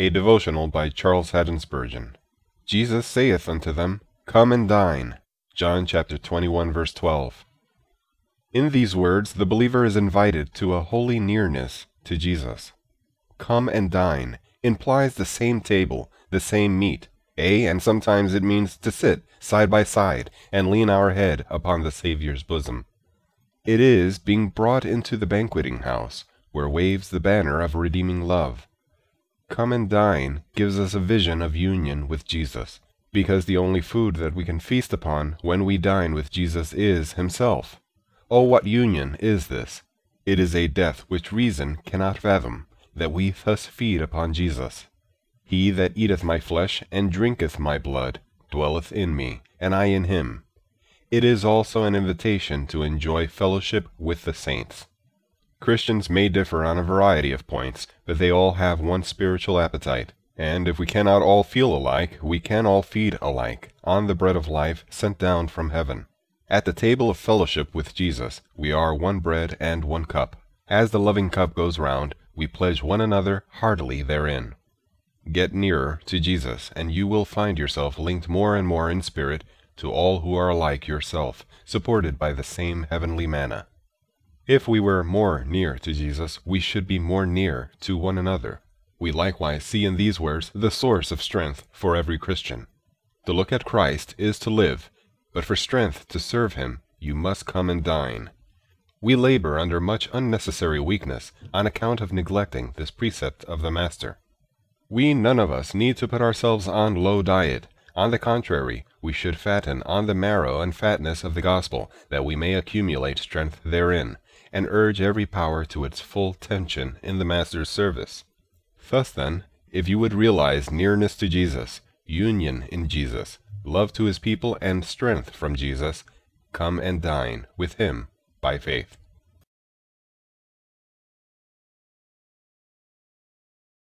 A devotional by Charles Haddon Spurgeon. Jesus saith unto them, Come and dine. John chapter 21 verse 12. In these words the believer is invited to a holy nearness to Jesus. Come and dine implies the same table, the same meat, eh, and sometimes it means to sit side by side and lean our head upon the Saviour's bosom. It is being brought into the banqueting house, where waves the banner of redeeming love Come and dine gives us a vision of union with Jesus, because the only food that we can feast upon when we dine with Jesus is himself. Oh, what union is this! It is a death which reason cannot fathom, that we thus feed upon Jesus. He that eateth my flesh and drinketh my blood dwelleth in me, and I in him. It is also an invitation to enjoy fellowship with the saints. Christians may differ on a variety of points, but they all have one spiritual appetite. And if we cannot all feel alike, we can all feed alike on the bread of life sent down from heaven. At the table of fellowship with Jesus, we are one bread and one cup. As the loving cup goes round, we pledge one another heartily therein. Get nearer to Jesus, and you will find yourself linked more and more in spirit to all who are like yourself, supported by the same heavenly manna. If we were more near to Jesus, we should be more near to one another. We likewise see in these words the source of strength for every Christian. To look at Christ is to live, but for strength to serve him, you must come and dine. We labor under much unnecessary weakness on account of neglecting this precept of the Master. We none of us need to put ourselves on low diet. On the contrary, we should fatten on the marrow and fatness of the gospel, that we may accumulate strength therein, and urge every power to its full tension in the Master's service. Thus, then, if you would realize nearness to Jesus, union in Jesus, love to his people, and strength from Jesus, come and dine with him by faith.